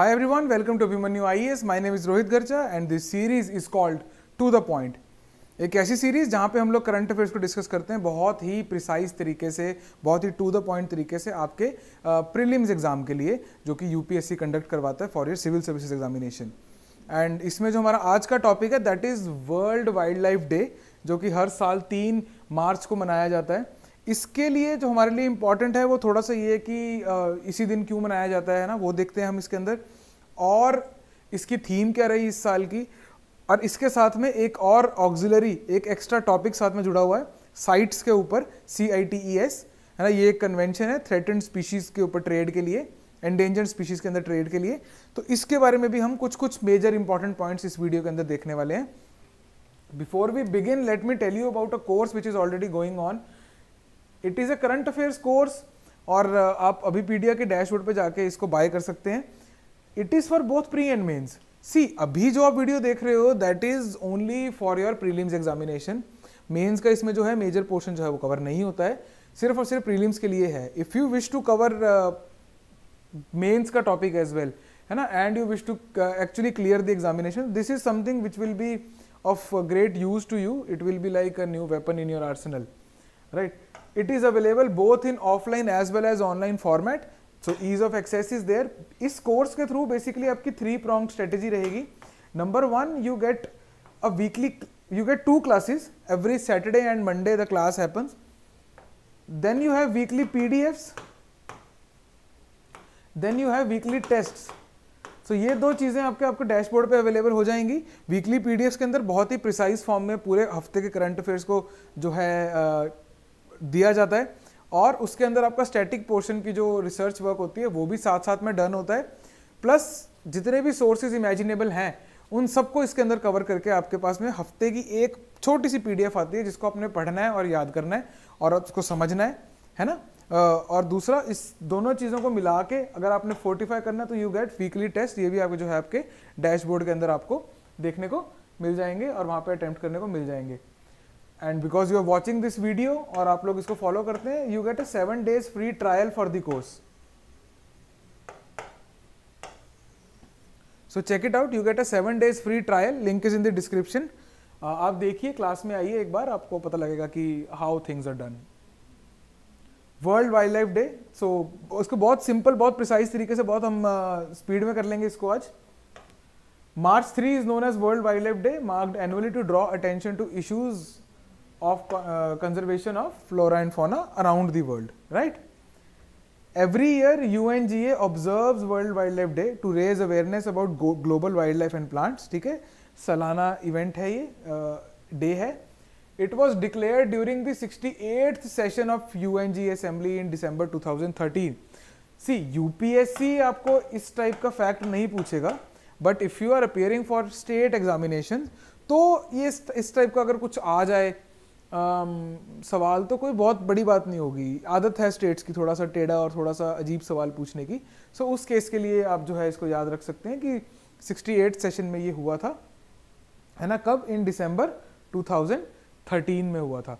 Hi everyone, welcome to Abhimanyu IES. My name is Rohit Garcha and this series is called To The Point. एक ऐसी series जहाँ पे हम लोग current affairs को discuss करते हैं बहुत ही प्रिसाइज तरीके से बहुत ही टू द पॉइंट तरीके से आपके प्रीलिम्स एग्जाम के लिए जो कि यूपीएससी कंडक्ट करवाता है for your civil services examination and इसमें जो हमारा आज का टॉपिक है that is world wildlife day जो कि हर साल तीन मार्च को मनाया जाता है इसके लिए जो हमारे लिए इम्पॉर्टेंट है वो थोड़ा सा ये है कि इसी दिन क्यों मनाया जाता है ना वो देखते हैं हम इसके अंदर और इसकी थीम क्या रही इस साल की और इसके साथ में एक और ऑक्जिलरी एक एक्स्ट्रा टॉपिक साथ में जुड़ा हुआ है साइट्स के ऊपर सी आई टी ई एस है ना ये एक कन्वेंशन है थ्रेटेंड स्पीशीज़ के ऊपर ट्रेड के लिए एंडेंजर स्पीशीज़ के अंदर ट्रेड के लिए तो इसके बारे में भी हम कुछ कुछ मेजर इंपॉर्टेंट पॉइंट्स इस वीडियो के अंदर देखने वाले हैं before we begin let me tell you about a course which is already going on it is a current affairs course और uh, आप अभी पीडिया के डैशबोर्ड पे जाके इसको बाय कर सकते हैं it is for both pre and mains see अभी जो आप वीडियो देख रहे हो that is only for your prelims examination mains का इसमें जो है मेजर पोर्शन जो है वो कवर नहीं होता है सिर्फ और सिर्फ प्रीलिम्स के लिए है if you wish to cover mains का टॉपिक एज वेल है ना and you wish to actually clear the examination this is something which will be of great use to you it will be like a new weapon in your arsenal right? It is available both in offline as well as online format. So ease of access is there इस course के through basically आपकी three prong strategy रहेगी number one you get a weekly you get two classes every Saturday and Monday the class happens then you have weekly PDFs then you have weekly tests so ये दो चीज़ें आपके आपके dashboard पे available हो जाएंगी weekly PDF के अंदर बहुत ही प्रिसाइज फॉर्म में पूरे हफ्ते के करंट अफेयर्स को जो है दिया जाता है और उसके अंदर आपका स्टैटिक पोर्शन की जो रिसर्च वर्क होती है वो भी साथ साथ में डन होता है प्लस जितने भी सोर्सेज इमेजिनेबल हैं उन सबको इसके अंदर कवर करके आपके पास में हफ्ते की एक छोटी सी पीडीएफ आती है जिसको आपने पढ़ना है और याद करना है और उसको समझना है है ना और दूसरा इस दोनों चीज़ों को मिला के अगर आपने फोर्टिफाई करना तो यू गेट वीकली टेस्ट ये भी आपके जो है आपके डैशबोर्ड के अंदर आपको देखने को मिल जाएंगे और वहाँ पर अटैम्प्ट करने को मिल जाएंगे and because you are watching this video और आप लोग इसको फॉलो करते हैं you get a seven days free trial for the course so check it out you get a seven days free trial link is in the description आप देखिए class में आइए एक बार आपको पता लगेगा कि how things are done world wildlife day so उसको बहुत सिंपल बहुत प्रिसाइज तरीके से बहुत हम स्पीड uh, में कर लेंगे इसको आज March three is known as world wildlife day marked annually to draw attention to issues of uh, conservation of flora and fauna around the world, right? Every year, UNGA observes World Wildlife Day to raise awareness about global wildlife and plants. theek hai salana event hai ye uh, day hai it was declared during the 68th session of unga assembly in december 2013. See UPSC आपको इस type का fact नहीं पूछेगा but if you are appearing for state examination तो ये इस type का अगर कुछ आ जाए Um, सवाल तो कोई बहुत बड़ी बात नहीं होगी आदत है स्टेट्स की थोड़ा सा टेढ़ा और थोड़ा सा अजीब सवाल पूछने की सो so, उस केस के लिए आप जो है इसको याद रख सकते हैं कि 68 सेशन में ये हुआ था है ना कब इन दिसंबर 2013 में हुआ था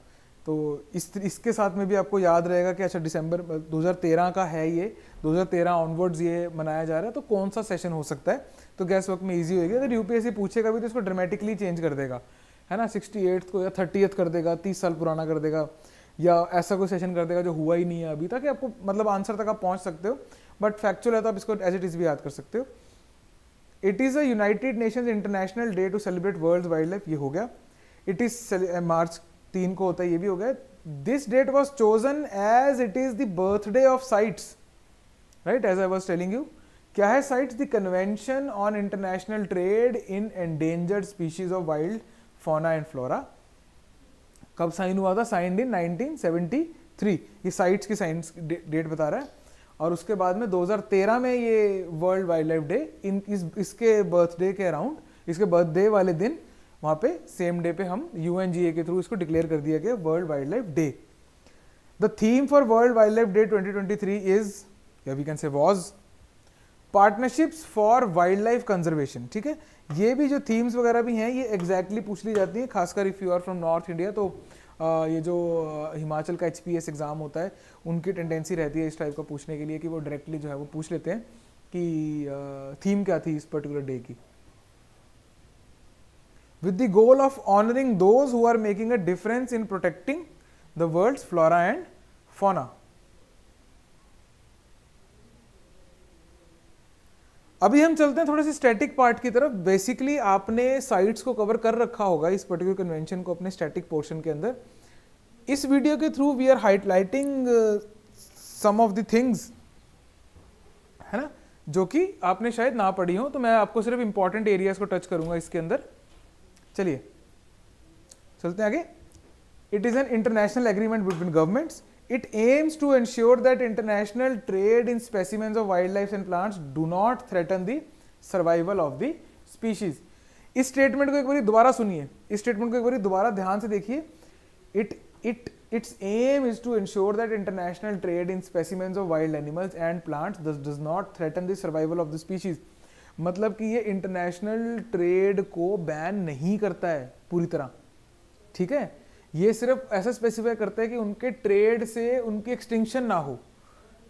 तो इस इसके साथ में भी आपको याद रहेगा कि अच्छा दिसंबर 2013 का है ये 2013 ऑनवर्ड्स ये मनाया जा रहा है तो कौन सा सेशन हो सकता है तो गैस वक्त में ईजी होगी अगर यूपीएससी पूछेगा भी तो इसको ड्रामेटिकली चेंज कर देगा है ना सिक्सटी को या थर्टी कर देगा तीस साल पुराना कर देगा या ऐसा कोई सेशन कर देगा जो हुआ ही नहीं है अभी ताकि आपको मतलब आंसर तक आप पहुंच सकते हो बट फैक्चुअल है तो आप इसको एज इट इज़ भी याद कर सकते हो it is a United Nations international day to celebrate world wildlife ये हो गया इट इज़ मार्च तीन को होता है ये भी हो गया this date was chosen as it is the birthday of CITES right as I was telling you क्या है CITES the convention on international trade in endangered species of wild fauna and flora कब sign हुआ था signed in 1973 ये sites की science date बता रहा है और उसके बाद में 2013 में ये वर्ल्ड वाइल्ड लाइफ डे इन इस इसके बर्थडे के अराउंड इसके बर्थडे वाले दिन वहाँ पे सेम डे पे हम यू के थ्रू इसको डिक्लेयर कर दिया गया world wildlife day the theme for world wildlife day 2023 is या we can say was partnerships for wildlife conservation ठीक है ये भी जो थीम्स वगैरह भी हैं ये एग्जैक्टली exactly पूछ ली जाती है खासकर if you are from North India तो आ, ये जो हिमाचल का एच एग्ज़ाम होता है उनकी टेंडेंसी रहती है इस टाइप का पूछने के लिए कि वो डायरेक्टली जो है वो पूछ लेते हैं कि थीम क्या थी इस पर्टिकुलर डे की with the goal of honouring those who are making a difference in protecting the world flora and fauna अभी हम चलते हैं थोड़े से स्टैटिक पार्ट की तरफ बेसिकली आपने साइट्स को कवर कर रखा होगा इस पर्टिकुलर कन्वेंशन को अपने स्टैटिक पोर्शन के अंदर इस वीडियो के through we are highlighting some of the things है ना जो कि आपने शायद ना पढ़ी हो तो मैं आपको सिर्फ इंपॉर्टेंट एरियाज को टच करूंगा इसके अंदर चलिए चलते हैं आगे it is an international agreement between governments it aims to ensure that international trade in specimens of wildlife and plants do not threaten the survival of the species इस statement को एक बार दोबारा सुनिए इस स्टेटमेंट को एक बार दोबारा ध्यान से देखिए it it it's aim is to ensure that international trade in specimens of wild animals and plants does not threaten the survival of the species मतलब कि ये इंटरनेशनल ट्रेड को बैन नहीं करता है पूरी तरह ठीक है ये सिर्फ ऐसा स्पेसिफाई करता है कि उनके ट्रेड से उनकी एक्सटिंक्शन ना हो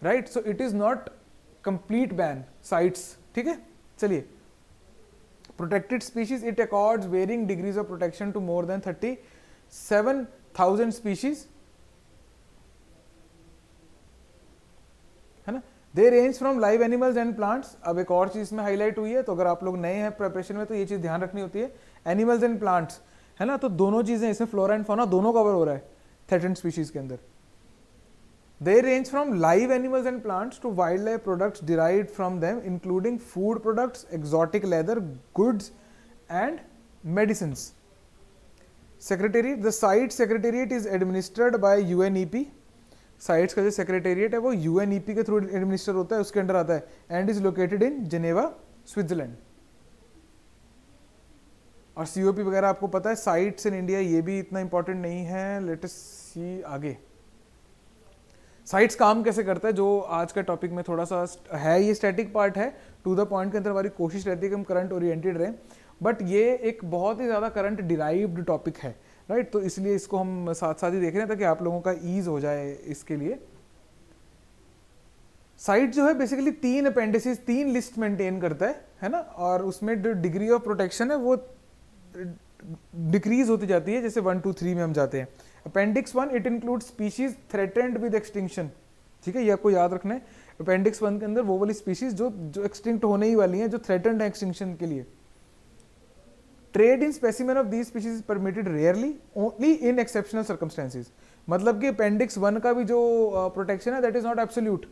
right so it is not complete ban CITES ठीक है चलिए protected species it accord varying degrees of protection to more than thirty seven thousand species है ना they range from live animals and plants अब एक और चीज में हाईलाइट हुई है तो अगर आप लोग नए हैं प्रेपरेशन में तो ये चीज ध्यान रखनी होती है एनिमल्स एंड प्लांट्स है ना तो दोनों चीज़ें इसमें फ्लोरा एंड फोना दोनों कवर हो रहा है थ्रेटेंड स्पीशीज के अंदर they range from live animals and plants to wildlife products derive from them including food products exotic leather goods and medicine secretariat the CITES secretariat is administered by U N E P CITES का जो secretariat है वो U N E P के through administer होता है उसके under आता है and is located in Geneva Switzerland और सीओपी वगैरह आपको पता है साइट्स इन इंडिया ये भी इतना इंपॉर्टेंट नहीं है लेटेस्ट सी आगे साइट्स काम कैसे करता है जो आज का टॉपिक में थोड़ा सा है ये स्टैटिक पार्ट है टू द पॉइंट के अंदर हमारी कोशिश रहती है कि हम करंट ओरिएंटेड रहें बट ये एक बहुत ही ज़्यादा करंट डिराइव्ड टॉपिक है राइट तो इसलिए इसको हम साथ साथ ही देख रहे हैं ताकि आप लोगों का ईज हो जाए इसके लिए साइट जो है बेसिकली तीन अपेंडिस तीन लिस्ट मेंटेन करता है है ना और उसमें जो डिग्री ऑफ प्रोटेक्शन है वो डिक्रीज होती जाती है जैसे वन टू थ्री में हम जाते हैं appendix one it include species threatened with extinction ठीक है यह आपको याद रखना है अपेंडिक्स वन के अंदर वो वाली स्पीशीज जो जो एक्सटिंक्ट होने ही वाली हैं जो थ्रेटेंड है एक्सटिंक्शन के लिए trade in specimen of the species is permitted rarely only in exceptional circumstances मतलब कि अपेंडिक्स वन का भी जो प्रोटेक्शन है दैट इज नॉट एब्सोल्यूट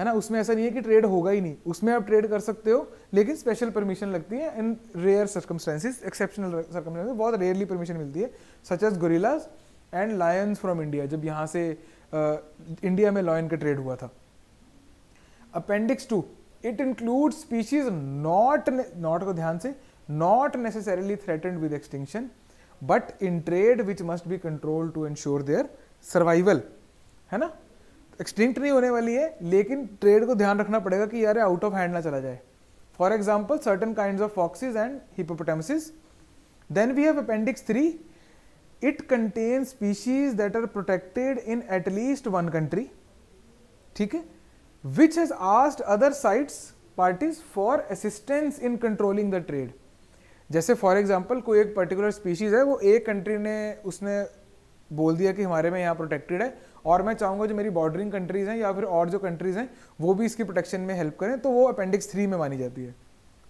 है ना उसमें ऐसा नहीं है कि ट्रेड होगा ही नहीं उसमें आप ट्रेड कर सकते हो लेकिन स्पेशल परमिशन लगती है in rare circumstances exceptional circumstances बहुत रेयरली परमिशन मिलती है such as gorillas and lions from India जब यहाँ से आ, इंडिया में लॉयन का ट्रेड हुआ था appendix two it include species not not को ध्यान से not necessarily threatened with extinction but in trade which must be control to ensure their survival है ना एक्सटिंक्ट नहीं होने वाली है लेकिन ट्रेड को ध्यान रखना पड़ेगा कि यार आउट ऑफ हैंड ना चला जाए for example certain kind of foxes and hippopotamuses then we have appendix three it contain species that are protected in at least one country ठीक है which has asked other CITES parties for assistance in controlling the trade जैसे for example कोई एक particular species है वो एक country ने उसने बोल दिया कि हमारे में यहाँ प्रोटेक्टेड है और मैं चाहूँगा जो मेरी बॉर्डरिंग कंट्रीज़ हैं या फिर और जो कंट्रीज़ हैं वो भी इसकी प्रोटेक्शन में हेल्प करें तो वो अपेंडिक्स थ्री में मानी जाती है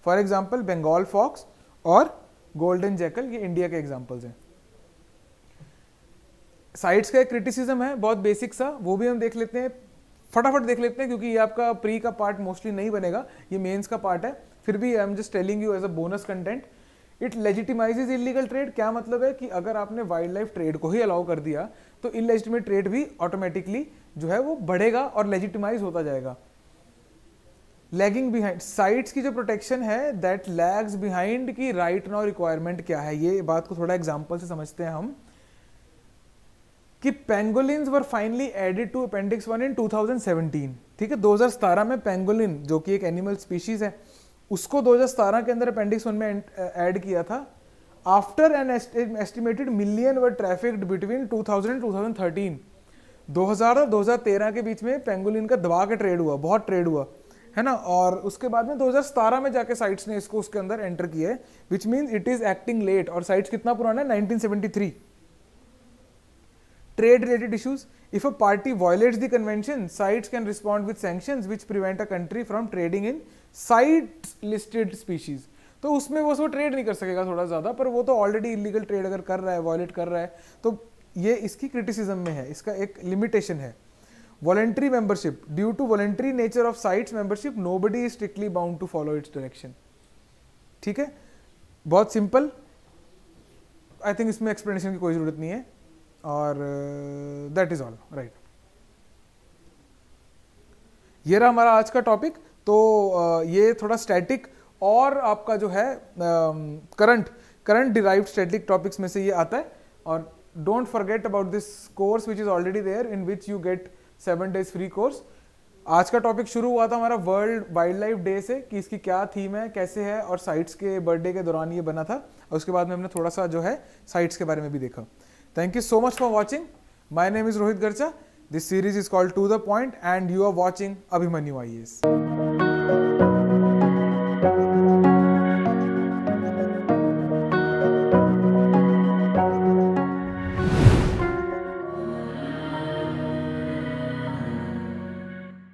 फॉर एग्जाम्पल बंगाल फॉक्स और गोल्डन जैकल ये इंडिया के एग्जाम्पल्स हैं साइट्स का एक क्रिटिसिज्म है बहुत बेसिक सा वो भी हम देख लेते हैं फटाफट देख लेते हैं क्योंकि ये आपका प्री का पार्ट मोस्टली नहीं बनेगा ये मेंस का पार्ट है फिर भी I am just telling you as a bonus content it legitimises illegal trade क्या मतलब है कि अगर आपने वाइल्ड लाइफ ट्रेड को ही अलाउ कर दिया तो इलेजिटिमेट ट्रेड भी ऑटोमेटिकली जो है वो बढ़ेगा और लेजिटिमाइज होता जाएगा लैगिंग बिहाइंड साइट्स की जो प्रोटेक्शन है दैट लैग्स बिहाइंड की राइट नाउ रिक्वायरमेंट क्या है ये बात को थोड़ा एग्जाम्पल से समझते हैं हम कि pangolin were finally added to appendix one in 2017 ठीक है 2017 में पेंगोलिन जो कि एक एनिमल स्पीशीज है उसको 2017 के अंदर अपेंडिक्स वन में ऐड किया था after an estimated million were trafficked between 2000 and 2013 2000 और 2013 के बीच में पेंगुलिन का दबा के ट्रेड हुआ बहुत ट्रेड हुआ है ना और उसके बाद में 2017 में जाके साइट्स ने इसको उसके अंदर एंटर किया है which mean it is acting late और साइट्स कितना पुराना है 1973 trade related issues if a party violates the convention CITES can respond with sanctions which prevent a country from trading in CITES listed species तो उसमें वो सब trade नहीं कर सकेगा थोड़ा ज़्यादा पर वो तो ऑलरेडी इलीगल ट्रेड अगर कर रहा है वॉलेट कर रहा है तो ये इसकी क्रिटिसिज्म में है इसका एक लिमिटेशन है voluntary membership due to voluntary nature of CITES membership nobody is strictly bound to follow its direction ठीक है बहुत सिंपल आई थिंक इसमें एक्सप्लेनेशन की कोई ज़रूरत नहीं है और दैट इज ऑल राइट ये रहा हमारा आज का टॉपिक तो ये थोड़ा स्टैटिक और आपका जो है current current derive static topics में से ये आता है और don't forget about this course which is already there in which you get seven days free course आज का टॉपिक शुरू हुआ था हमारा वर्ल्ड वाइल्ड लाइफ डे से कि इसकी क्या थीम है कैसे है और साइट्स के बर्थडे के दौरान ये बना था और उसके बाद में हमने थोड़ा सा जो है साइट्स के बारे में भी देखा thank you so much for watching my name is Rohit Garcha this series is called to the point and you are watching Abhimanyu I